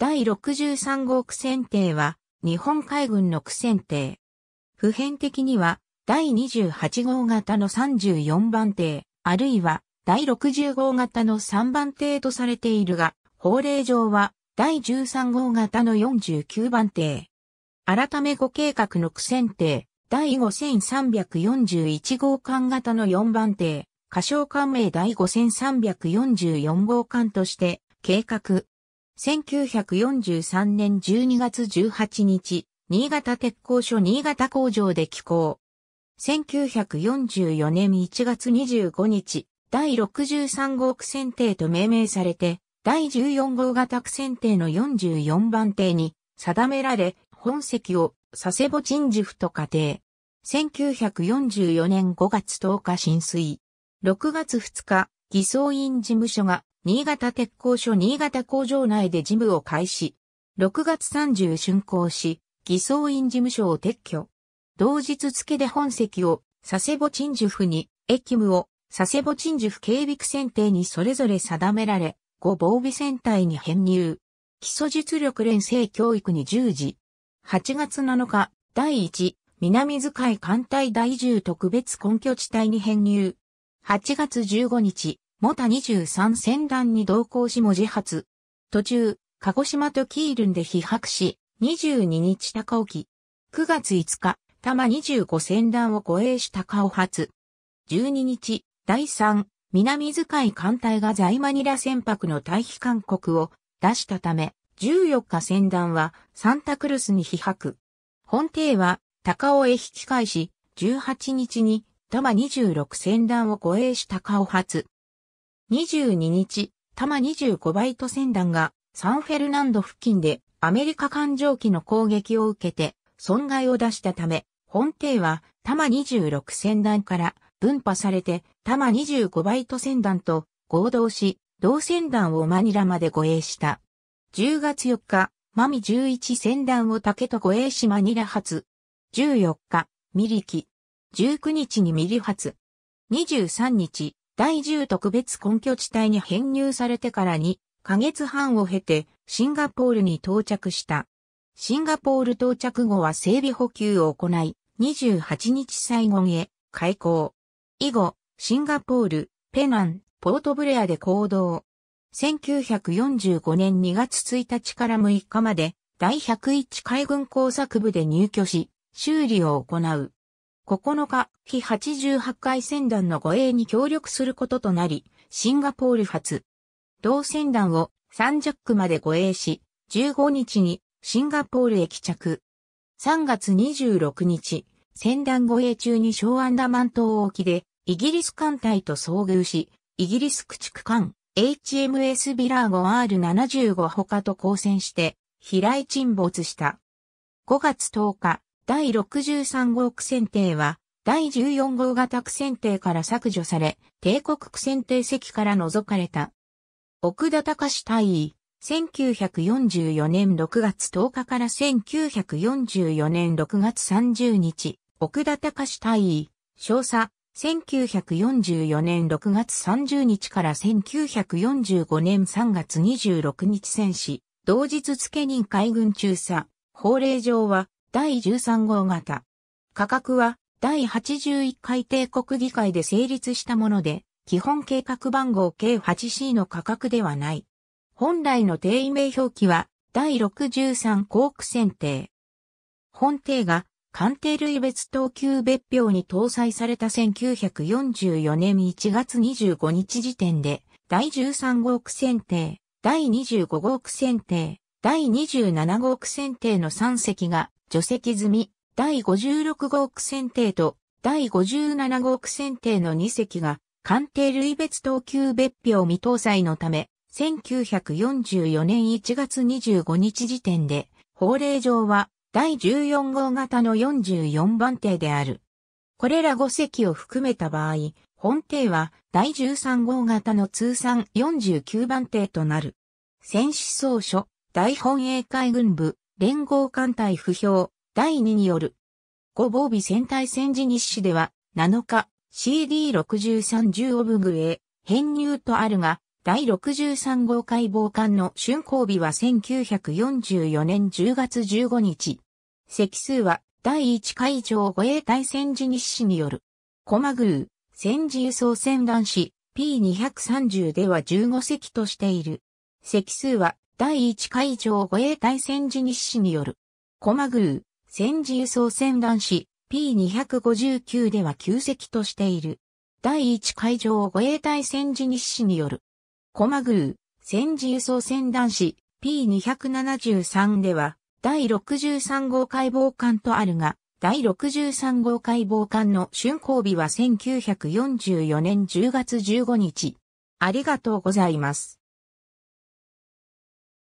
第63号苦戦艇は、日本海軍の苦戦艇。普遍的には、第28号型の34番艇、あるいは、第60号型の3番艇とされているが、法令上は、第13号型の49番艇。改め5計画の苦戦艇、第5341号艦型の4番艇、過小艦名第5344号艦として、計画、1943年12月18日、新潟鉄工所新潟工場で起工。1944年1月25日、第63号区選定と命名されて、第14号型区選定の44番艇に定められ、本籍を佐世保鎮守府と仮定。1944年5月10日浸水。6月2日、偽装院事務所が新潟鉄工所新潟工場内で事務を開始。6月30竣工し、偽装院事務所を撤去。同日付で本籍を佐世保鎮守府に、駅務を佐世保鎮守府警備区選定にそれぞれ定められ、ご防備戦隊に編入。基礎実力連成教育に従事。8月7日、第1、南遣い艦隊第10特別根拠地帯に編入。8月15日、モタ23戦団に同行し文字発。途中、鹿児島とキールンで被白し、22日高沖。9月5日、多摩25戦団を護衛した高尾発。12日、第3、南遣い艦隊が在マニラ船舶の退避勧告を出したため、14日船団はサンタクルスに被白。本艇は高尾へ引き返し、18日に多摩26船団を護衛した高尾発。22日、多摩25バイト船団がサンフェルナンド付近でアメリカ艦上機の攻撃を受けて損害を出したため、本艇は多摩26船団から分派されて多摩25バイト船団と合同し、同船団をマニラまで護衛した。10月4日、マミ11船団を竹と護衛しマニラ発。14日、ミリキ。19日にミリ発。23日、第10特別根拠地帯に編入されてから2ヶ月半を経てシンガポールに到着した。シンガポール到着後は整備補給を行い、28日最後へ開港。以後、シンガポール、ペナン、ポートブレアで行動。1945年2月1日から6日まで、第101海軍工作部で入居し、修理を行う。9日、非88回船団の護衛に協力することとなり、シンガポール発。同船団を3ンジャックまで護衛し、15日にシンガポールへ帰着。3月26日、船団護衛中にーアンダマン島沖で、イギリス艦隊と遭遇し、イギリス駆逐艦 HMS ビラーゴ R75 他と交戦して、飛来沈没した。5月10日、第63号区選艇は、第14号型区選艇から削除され、帝国区選艇席から除かれた。奥田隆史大尉、1944年6月10日から1944年6月30日、奥田隆史大尉、少佐、1944年6月30日から1945年3月26日戦死、同日付任海軍中佐、法令上は、第13号型。価格は第81回帝国議会で成立したもので、基本計画番号計 8C の価格ではない。本来の定位名表記は第63航空選定。本定が官邸類別等級別表に搭載された1944年1月25日時点で、第13号区選定、第25号区選定、第27号区選定の3隻が除籍済み、第56号区選定と第57号区選定の2隻が、官邸類別等級別表未搭載のため、1944年1月25日時点で、法令上は第14号型の44番艇である。これら5隻を含めた場合、本艇は第13号型の通算49番艇となる。戦死総書、大本営海軍部、連合艦隊不評、第2による。ご防備戦隊戦時日誌では、7日、CD6310 オブグへ編入とあるが、第63号解剖艦の竣工日は1944年10月15日。席数は第1海上護衛隊戦時日誌による。駒宮、戦時輸送船団子、P230 では15隻としている。席数は第1海上護衛隊戦時日誌による、駒宮、戦時輸送船団子、P259 では旧跡としている。第1海上護衛隊戦時日誌による、駒宮、戦時輸送船団子、P273 では、第63号解剖艦とあるが、第63号解剖艦の竣工日は1944年10月15日。ありがとうございます。